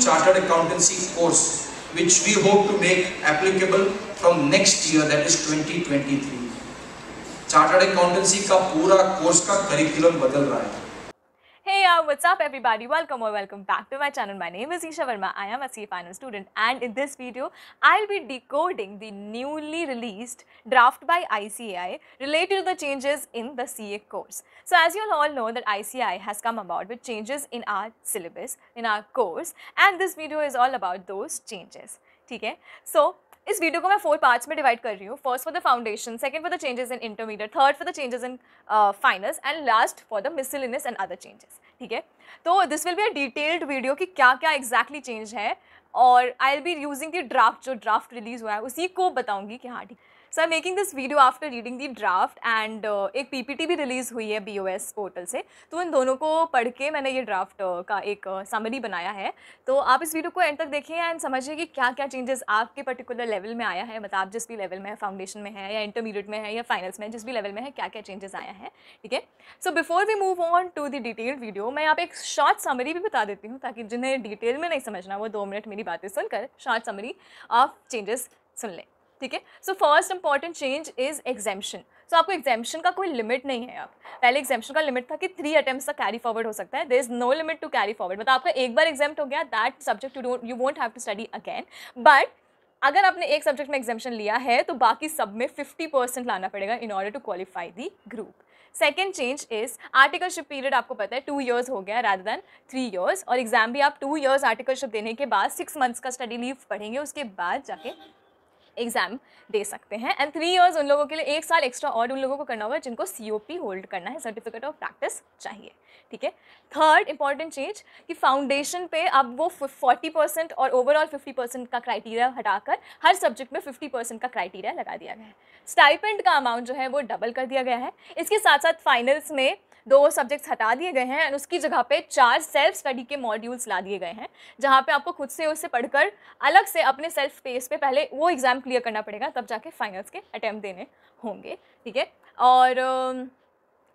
chartered accountancy course which we hope to make applicable from next year that is 2023 chartered accountancy ka pura course ka curriculum badal raha hai Hiya, uh, what's up everybody? Welcome or welcome back to my channel. My name is Isha Verma. I am a C final student and in this video, I'll be decoding the newly released draft by ICAI related to the changes in the CA course. So as you all know that ICAI has come about with changes in our syllabus, in our course and this video is all about those changes. Okay. So, सो इस video को मैं four parts में divide कर रही हूँ first for the foundation second for the changes in intermediate third for the changes in finals and last for the miscellaneous and other changes ठीक है तो this will be a detailed video कि क्या क्या exactly exactly change है और I will be using the draft जो draft release हुआ है उसी को बताऊंगी कि हाँ ठीक so I making this video after reading the draft and एक पीपीटी भी रिलीज़ हुई है बी पोर्टल से तो इन दोनों को पढ़ के मैंने ये ड्राफ्ट uh, का एक समरी uh, बनाया है तो आप इस वीडियो को एंड तक देखिए एंड समझिए कि क्या क्या चेंजेस आपके पर्टिकुलर लेवल में आया है मतलब आप जिस भी लेवल में है फाउंडेशन में है या इंटरमीडिएट में है या फाइनल्स में जिस भी लेवल में है क्या क्या चेंजेस आया है ठीक है so before we move on to the detailed video मैं आप एक शॉर्ट समरी भी बता देती हूँ ताकि जिन्हें डिटेल में नहीं समझना वो दो मिनट मेरी बातें सुनकर शॉर्ट समरी ऑफ चेंजेस सुन लें ठीक है so first important change is exemption so आपको एग्जामेशन का कोई लिमिट नहीं है आप पहले एग्जामेशन का लिमिट था कि थ्री अटेम्प्ट का कैरी फॉरवर्ड हो सकता है there is no limit to carry forward मतलब आपका एक बार एग्जाम हो गया that subject you you won't have to study again but अगर आपने एक सब्जेक्ट में एग्जामेशन लिया है तो बाकी सब में फिफ्टी परसेंट लाना पड़ेगा in order to qualify the group second change is articleship period आपको पता है टू ईयर्स हो गया रादर दैन थ्री ईयर्स और एग्जाम भी आप टू ईयर्स आर्टिकलशिप देने के बाद सिक्स मंथ्स का स्टडी लीव पढ़ेंगे उसके बाद जाके एग्ज़ाम दे सकते हैं एंड थ्री ईयर्स उन लोगों के लिए एक साल एक्स्ट्रा और उन लोगों को करना होगा जिनको सी होल्ड करना है सर्टिफिकेट ऑफ प्रैक्टिस चाहिए ठीक है थर्ड इंपॉर्टेंट चेंज कि फाउंडेशन पे अब वो फोर्टी परसेंट और ओवरऑल फिफ्टी परसेंट का क्राइटेरिया हटाकर हर सब्जेक्ट में फिफ्टी परसेंट का क्राइटेरिया लगा दिया गया है स्टाइपेंट का अमाउंट जो है वो डबल कर दिया गया है इसके साथ साथ फाइनल्स में दो सब्जेक्ट्स हटा दिए गए हैं एंड उसकी जगह पे चार सेल्फ स्टडी के मॉड्यूल्स ला दिए गए हैं जहाँ पे आपको खुद से उससे पढ़कर अलग से अपने सेल्फ पेस पे पहले वो एग्ज़ाम क्लियर करना पड़ेगा तब जाके फाइनल्स के अटैम्प्ट देने होंगे ठीक है और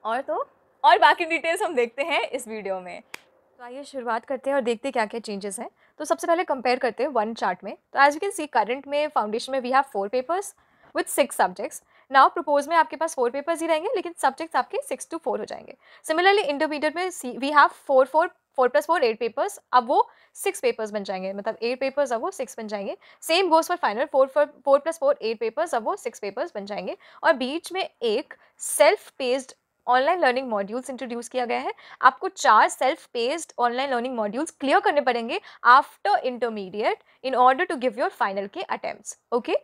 और तो और बाकी डिटेल्स हम देखते हैं इस वीडियो में तो आइए शुरुआत करते हैं और देखते हैं क्या क्या चेंजेस हैं तो सबसे पहले कंपेयर करते हैं वन चार्ट में तो as you can see current में फाउंडेशन में we have four papers with six subjects now propose में आपके पास फोर पेपर्स ही रहेंगे लेकिन सब्जेक्ट्स आपके सिक्स टू फोर हो जाएंगे सिमिलरली इंटरमीडिएट में see we have four four four plus four eight papers अब वो सिक्स पेपर्स बन जाएंगे मतलब एट पेपर्स अब वो सिक्स बन जाएंगे same goes for final four four four plus four eight papers अब वो सिक्स पेपर्स बन जाएंगे और बीच में एक self paced online learning modules introduce किया गया है आपको चार self paced online learning modules clear करने पड़ेंगे after intermediate in order to give your final के attempt okay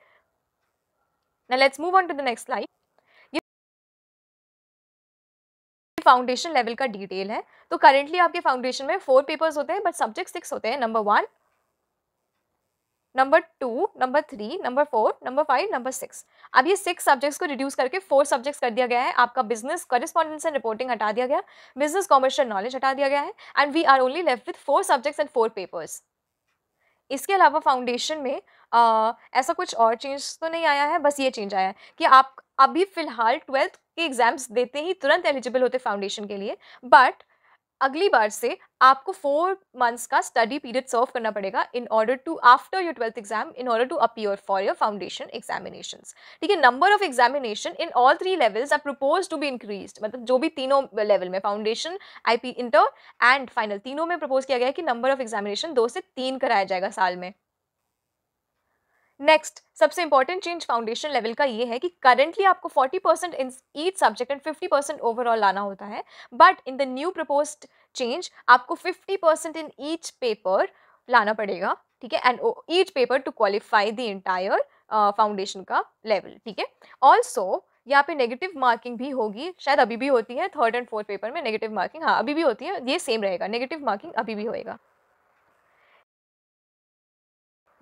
Now let's move on to the next slide. Foundation level का detail है तो करेंटली आपके फाउंडेशन में फोर पेपर्स होते हैं बट सब्जेक्ट सिक्स होते हैं number one number two number three number four number five number six अब ये सिक्स सब्जेक्ट्स को रिड्यूस करके फोर सब्जेक्ट्स कर दिया गया है आपका बिजनेस करिस्पॉन्डेंस एंड रिपोर्टिंग हटा दिया गया बिजनेस कॉमर्शियल नॉलेज हटा दिया गया है and we are only left with four subjects and four papers इसके अलावा फाउंडेशन में आ, ऐसा कुछ और चेंज तो नहीं आया है बस ये चेंज आया है कि आप अभी फ़िलहाल ट्वेल्थ के एग्ज़ाम्स देते ही तुरंत एलिजिबल होते फाउंडेशन के लिए बट अगली बार से आपको फोर मंथ्स का स्टडी पीरियड सर्व करना पड़ेगा in order to after your twelfth exam in order to appear for your foundation examination ठीक है number of examination in all three levels are propose to be increase मतलब जो भी तीनों level में foundation I P inter and final तीनों में propose किया गया है कि नंबर ऑफ एग्जामिनेशन दो से तीन कराया जाएगा साल में नेक्स्ट सबसे इंपॉर्टेंट चेंज फाउंडेशन लेवल का ये है कि करेंटली आपको 40 percent in each subject and 50 percent overall लाना होता है but in the new propose change आपको 50 परसेंट इन ईच पेपर लाना पड़ेगा ठीक है and each paper to qualify the entire foundation का लेवल ठीक है ऑल्सो यहाँ पे नेगेटिव मार्किंग भी होगी शायद अभी भी होती है थर्ड एंड फोर्थ पेपर में नेगेटिव मार्किंग हाँ अभी भी होती है ये सेम रहेगा नेगेटिव मार्किंग अभी भी होएगा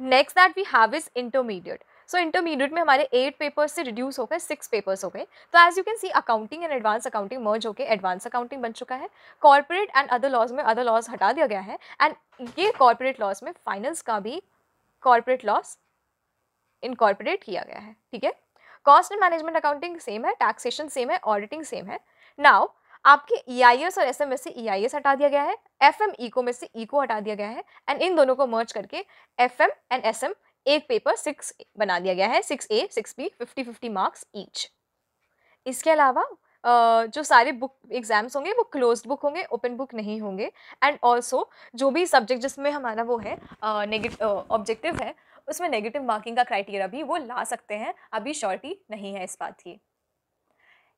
next that we have is intermediate so intermediate में हमारे एट पेपर्स से रिड्यूस होकर सिक्स पेपर्स हो गए तो as you can see accounting and advance accounting merge होकर एडवांस अकाउंटिंग बन चुका है कॉर्पोरेट एंड अदर लॉज में अदर लॉज हटा दिया गया है एंड ये कॉर्पोरेट लॉज में फाइनेंस का भी कॉर्पोरेट लॉस इनकॉर्पोरेट किया गया है ठीक है cost and management accounting same है टैक्सेशन सेम है ऑडिटिंग सेम है नाउ आपके ई आई एस और एस एम से ई आई एस हटा दिया गया है एफ एम ईको में से ईको e हटा दिया गया है एंड इन दोनों को मर्ज करके F M and S M एक पेपर सिक्स बना दिया गया है six A six B fifty fifty marks each इसके अलावा जो सारे बुक एग्जाम्स होंगे वो क्लोज्ड बुक होंगे ओपन बुक नहीं होंगे एंड ऑल्सो जो भी सब्जेक्ट जिसमें हमारा वो है नेगेटिव ऑब्जेक्टिव है उसमें नेगेटिव मार्किंग का क्राइटेरिया भी वो ला सकते हैं अभी श्योरिटी नहीं है इस बात की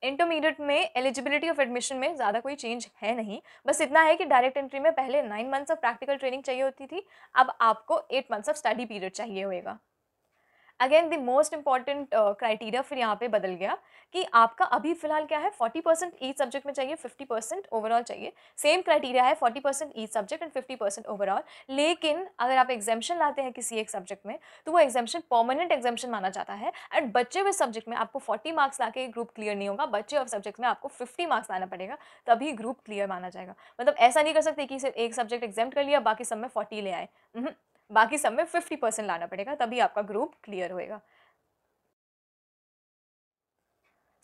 इंटरमीडिएट में एलिजिबिलिटी ऑफ एडमिशन में ज़्यादा कोई चेंज है नहीं बस इतना है कि डायरेक्ट एंट्री में पहले nine months of practical training चाहिए होती थी अब आपको eight months of study period चाहिए होगा again the most important criteria फिर यहाँ पे बदल गया कि आपका अभी फिलहाल क्या है 40 परसेंट ईच सब्जेक्ट में चाहिए 50 परसेंट ओवरऑल चाहिए सेम क्राइटेरिया है 40 percent each subject and 50 percent overall लेकिन अगर आप एग्जामेशन लाते हैं किसी एक सब्जेक्ट में तो वो एग्जामेशन परमानेंट एग्जामेशन माना जाता है एंड बच्चे हुए सब्जेक्ट में आपको फोर्टी मार्क्स ला के ग्रुप क्लियर नहीं होगा बच्चे और सब्जेक्ट में आपको फिफ्टी मार्क्स लाना पड़ेगा तभी ग्रुप क्लियर माना जाएगा मतलब ऐसा नहीं कर सकते कि सिर्फ एक सब्जेक्ट एग्जाम कर लिया बाकी सब में फोर्टी ले आए बाकी सब में फिफ्टी परसेंट लाना पड़ेगा तभी आपका ग्रुप क्लियर होएगा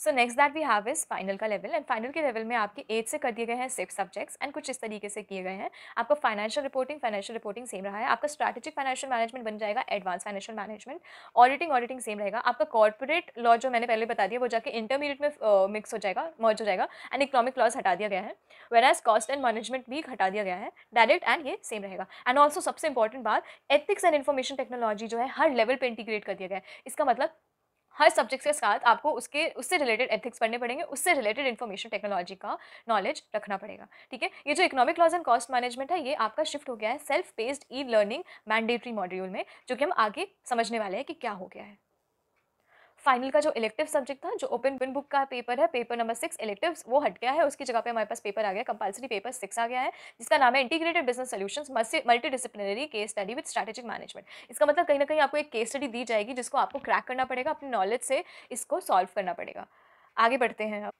so next that we have is final का लेवल एंड फाइनल के लेवल में आपके एट से कर दिए गए हैं सिक्स सब्जेक्ट्स एंड कुछ इस तरीके से किए गए हैं आपका financial reporting financial reporting same रहा है आपका स्ट्रैटेजिक फाइनेंशियल मैनेजमेंट बन जाएगा advance financial management auditing auditing same रहेगा आपका कॉर्पोरेट लॉ जो मैंने पहले बता दिया वो जाकर इंटरमीडिएट में मिक्स हो जाएगा मर्ज हो जाएगा एंड इकोनॉमिक लॉस हटा दिया गया है whereas cost and management भी हटा दिया गया है डायरेक्ट एंड ये सेम रहेगा एंड ऑल्सो सबसे इंपॉर्टेंट बात एथिक्स एंड इन्फॉर्मेशन टेक्नोलॉजी जो है हर लेवल पर इंटीग्रेट कर दिया गया है इसका मतलब हर सब्जेक्ट के साथ आपको उसके उससे रिलेटेड एथिक्स पढ़ने पड़ेंगे उससे रिलेटेड इन्फॉर्मेशन टेक्नोलॉजी का नॉलेज रखना पड़ेगा ठीक है ये जो economic laws and cost management है ये आपका शिफ्ट हो गया है self based e learning mandatory module में जो कि हम आगे समझने वाले हैं कि क्या हो गया है फाइनल का जो इलेक्टिव सब्जेक्ट था जो ओपन बिन बुक का पेपर है पेपर नंबर सिक्स इलेक्टिव वो हट गया है उसकी जगह पे हमारे पास पेपर आ गया कंपलसरी पेपर सिक्स आ गया है जिसका नाम है integrated business solution multi disciplinary case study with strategic management इसका मतलब कहीं ना कहीं आपको एक केस स्टडी दी जाएगी जिसको आपको क्रैक करना पड़ेगा अपनी नॉलेज से इसको सॉल्व करना पड़ेगा आगे बढ़ते हैं अब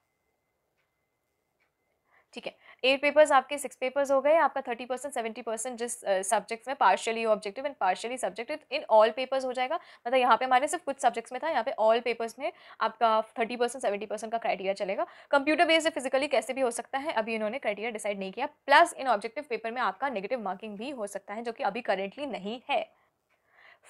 ठीक है एट पेपर्स आपके सिक्स पेपर्स हो गए आपका थर्टी परसेंट सेवेंटी परसेंट जिस सब्जेक्ट्स uh, में partially objective and partially subjective in all papers हो जाएगा मतलब यहाँ पे हमारे सिर्फ कुछ सब्जेक्ट्स में था यहाँ पे ऑल पेपर्स में आपका थर्टी परसेंट सेवेंटी परसेंट का क्राइटेरिया चलेगा कंप्यूटर बेस्ड फिजिकली कैसे भी हो सकता है अभी इन्होंने क्राइटेरिया डिसाइड नहीं किया प्लस इन ऑब्जेक्टिव पेपर में आपका नेगेटिव मार्किंग भी हो सकता है जो कि अभी करेंटली नहीं है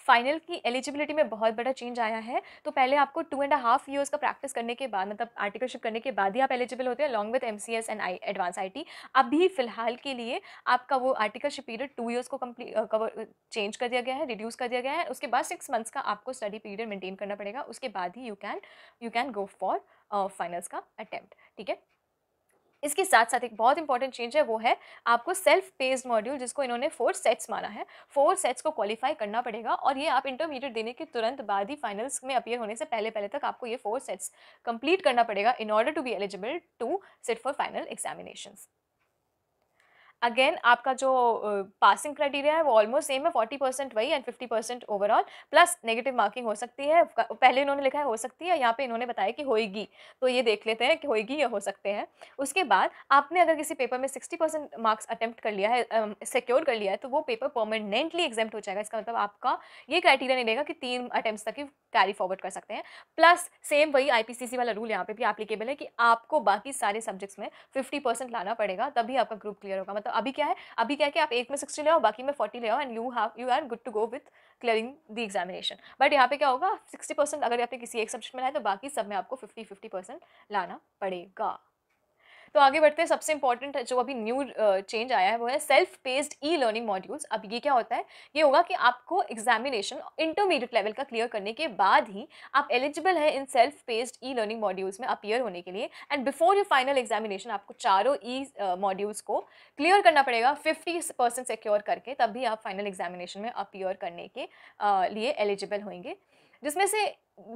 फाइनल की एलिजिबिलिटी में बहुत बड़ा चेंज आया है तो पहले आपको टू एंड हाफ ईयर्स का प्रैक्टिस करने के बाद मतलब आर्टिकलशिप करने के बाद ही आप एलिजिबल होते हैं along with M C S and I advance I T अभी फिलहाल के लिए आपका वो आर्टिकलशिप पीरियड टू ईयर्स को कम्प्लीट कवर चेंज कर दिया गया है रिड्यूस कर दिया गया है उसके बाद सिक्स मंथ्स का आपको स्टडी पीरियड मेंटेन करना पड़ेगा उसके बाद ही you can you can go for finals का अटैम्प्ट ठीक है इसके साथ साथ एक बहुत इंपॉर्टेंट चेंज है वो है आपको सेल्फ पेस्ड मॉड्यूल जिसको इन्होंने फोर सेट्स माना है फोर सेट्स को क्वालिफाई करना पड़ेगा और ये आप इंटरमीडिएट देने के तुरंत बाद ही फाइनल्स में अपियर होने से पहले पहले तक आपको ये फोर सेट्स कंप्लीट करना पड़ेगा in order to be eligible to sit for final examination again आपका जो पासिंग क्राइटेरिया है वो ऑलमोस्ट सेम है फोर्टी परसेंट वही एंड fifty percent overall plus negative marking हो सकती है पहले इन्होंने लिखा है हो सकती है यहाँ पे इन्होंने बताया कि होएगी तो ये देख लेते हैं कि होएगी या हो सकते हैं उसके बाद आपने अगर किसी पेपर में सिक्सटी परसेंट मार्क्स अटैम्प्ट कर लिया है सिक्योर uh, कर लिया है तो वो पेपर परमानेंटली एग्जाम्प्ट हो जाएगा इसका मतलब आपका ये क्राइटेरिया नहीं रहेगा कि तीन अटैम्प्ट तक ही कैरी फॉरवर्ड कर सकते हैं प्लस सेम वही सी वाला रूल यहाँ पर भी एप्लीकेबल है कि आपको बाकी सारे सब्जेक्ट्स में फिफ्टी लाना पड़ेगा तभी आपका ग्रुप क्लियर होगा मतलब अभी क्या है अभी क्या है कि आप एक में सिक्सटी ले आओ बाकी में फोर्टी ले आओ and you have you are good to go with clearing the examination but यहाँ पे क्या होगा सिक्सटी परसेंट अगर आपने किसी एक सब्जेक्ट में लाए तो बाकी सब में आपको फिफ्टी फिफ्टी परसेंट लाना पड़ेगा तो आगे बढ़ते हैं सबसे इंपॉर्टेंट जो अभी न्यू चेंज आया है वो है self paced e learning modules अब ये क्या होता है ये होगा कि आपको एग्जामिनेशन इंटरमीडिएट लेवल का क्लियर करने के बाद ही आप एलिजिबल है इन self paced e learning modules में अपियर होने के लिए and before your final examination आपको चारों ई e, मॉड्यूल्स को क्लियर करना पड़ेगा फिफ्टी परसेंट सिक्योर करके तभी आप फाइनल एग्जामिनेशन में अपियर करने के uh, लिए एलिजिबल होंगे जिसमें से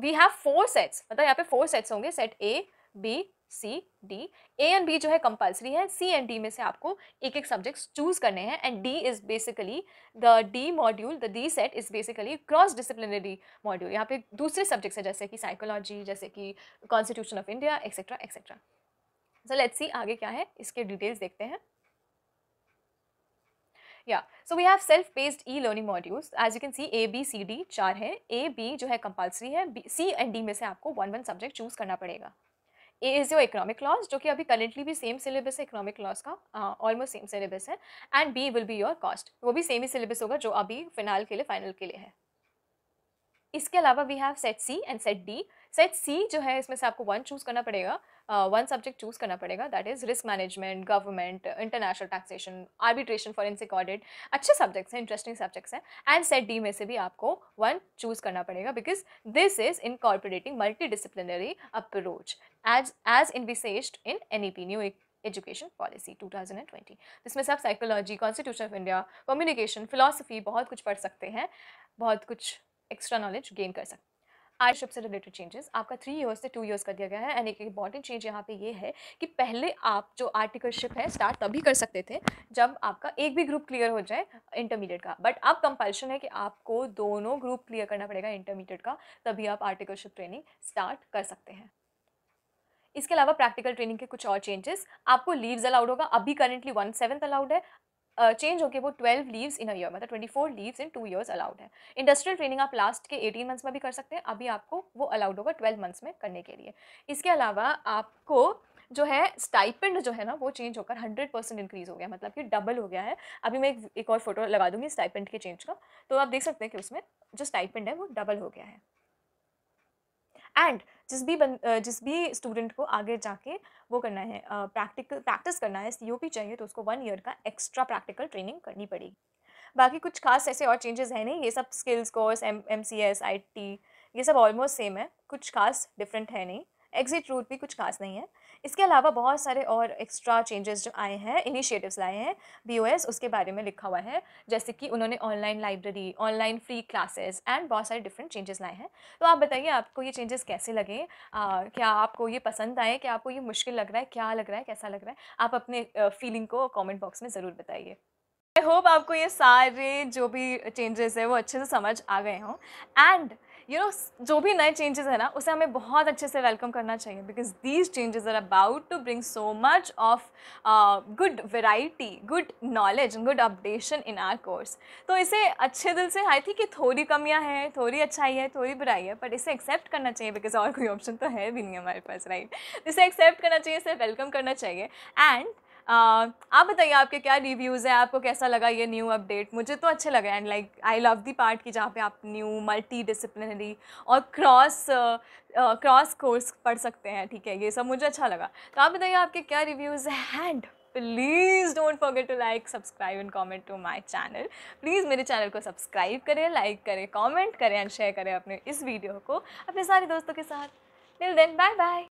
वी हैव फोर सेट्स मतलब यहाँ पे फोर सेट्स होंगे set A B C D A and B जो है कंपलसरी है सी एंड डी में से आपको एक एक सब्जेक्ट्स चूज करने हैं and D is basically the D module the D set is basically cross disciplinary module यहाँ पे दूसरे सब्जेक्ट्स हैं जैसे कि साइकोलॉजी जैसे कि constitution of India etcetera etcetera so let's see आगे क्या है इसके डिटेल्स देखते हैं या so we have self based e learning modules as you can see A B C D चार है ए बी जो है कंपलसरी है सी एंड डी में से आपको वन वन सब्जेक्ट चूज करना पड़ेगा A is your economic laws जो कि अभी करेंटली भी सेम सिलेबस है इकोनॉमिक लॉस का ऑलमोस्ट सेम सिलेबस है and B will be your cost वो भी सेम ही सिलेबस होगा जो अभी फिनाल के लिए फाइनल के लिए है इसके अलावा we have set C and set D set C जो है इसमें से आपको वन चूज़ करना पड़ेगा वन सब्जेक्ट चूज़ करना पड़ेगा that is risk management government international taxation arbitration in सिकॉर्डेड अच्छे सब्जेक्ट्स हैं इंटरेस्टिंग सब्जेक्ट्स हैं एंड सेट डी में से भी आपको वन चूज़ करना पड़ेगा because this is incorporating multi disciplinary approach as as in envisaged in N E P new education policy 2020 जिसमें से आप psychology constitution of India communication philosophy बहुत कुछ पढ़ सकते हैं बहुत कुछ एक्स्ट्रा नॉलेज गेन कर सकते हैं आयरशिप से रिलेटेड चेंजेस आपका थ्री ईयर्स से टू ईयर्स कर दिया गया है एंड एक इंपॉर्टेंट चेंज यहाँ पे ये है कि पहले आप जो आर्टिकलशिप है स्टार्ट तभी कर सकते थे जब आपका एक भी ग्रुप क्लियर हो जाए इंटरमीडिएट का बट अब कंपल्शन है कि आपको दोनों ग्रुप क्लियर करना पड़ेगा इंटरमीडिएट का तभी आप आर्टिकलशिप ट्रेनिंग स्टार्ट कर सकते हैं इसके अलावा प्रैक्टिकल ट्रेनिंग के कुछ और चेंजेस आपको लीव्स अलाउड होगा अभी करेंटली वन सेवन्थ अलाउड है चेंज होकर वो twelve leaves in a year मतलब twenty four leaves in two years allowed है इंडस्ट्रियल ट्रेनिंग आप लास्ट के एटीन मंथ्स में भी कर सकते हैं अभी आपको वो अलाउड होगा ट्वेल्व मंथ्स में करने के लिए इसके अलावा आपको जो है स्टाइपेंड जो है ना वो चेंज होकर हंड्रेड परसेंट इंक्रीज़ हो गया मतलब कि डबल हो गया है अभी मैं एक, एक और फोटो लगा दूंगी स्टाइपेंड के चेंज का तो आप देख सकते हैं कि उसमें जो स्टाइपेंड है वो डबल हो गया है एंड जिस भी बन जिस भी स्टूडेंट को आगे जाके वो करना है प्रैक्टिकल प्रैक्टिस करना है सी चाहिए तो उसको वन ईयर का एक्स्ट्रा प्रैक्टिकल ट्रेनिंग करनी पड़ेगी बाकी कुछ खास ऐसे और चेंजेस हैं नहीं ये सब skills course M M C S I T ये सब ऑलमोस्ट सेम है कुछ खास डिफरेंट है नहीं एग्जिट रूट भी कुछ खास नहीं है इसके अलावा बहुत सारे और एक्स्ट्रा चेंजेस जो आए हैं इनिशिएटिव्स लाए हैं बी उसके बारे में लिखा हुआ है जैसे कि उन्होंने online library online free classes and बहुत सारे डिफरेंट चेंजेस लाए हैं तो आप बताइए आपको ये चेंजेस कैसे लगे आ, क्या आपको ये पसंद आए क्या आपको ये मुश्किल लग रहा है क्या लग रहा है कैसा लग रहा है आप अपने फीलिंग को कॉमेंट बॉक्स में ज़रूर बताइए आई होप आपको ये सारे जो भी चेंजेस है वो अच्छे से समझ आ गए हों एंड यू नो जो भी नए चेंजेस है ना उसे हमें बहुत अच्छे से वेलकम करना चाहिए because these changes are about to bring so much of good variety good knowledge good updation in our course तो इसे अच्छे दिल से आई थिंक कि थोड़ी कमियाँ हैं थोड़ी अच्छाई है थोड़ी बुराई है बट इसे एक्सेप्ट करना चाहिए बिकॉज और कोई ऑप्शन तो है भी नहीं हमारे पास राइट right? इसे एक्सेप्ट करना चाहिए इसे वेलकम करना चाहिए एंड आप बताइए आपके क्या रिव्यूज़ हैं आपको कैसा लगा ये न्यू अपडेट मुझे तो अच्छे लगे and like I love the part की जहाँ पे आप न्यू मल्टी डिसिप्लिनरी और क्रॉस क्रॉस कोर्स पढ़ सकते हैं ठीक है ये सब मुझे अच्छा लगा तो आप बताइए आपके क्या रिव्यूज़ हैं and please don't forget to like subscribe and comment to my channel please मेरे चैनल को सब्सक्राइब करें लाइक करें कॉमेंट करें एंड शेयर करें अपने इस वीडियो को अपने सारे दोस्तों के साथ टिल देन बाय बाय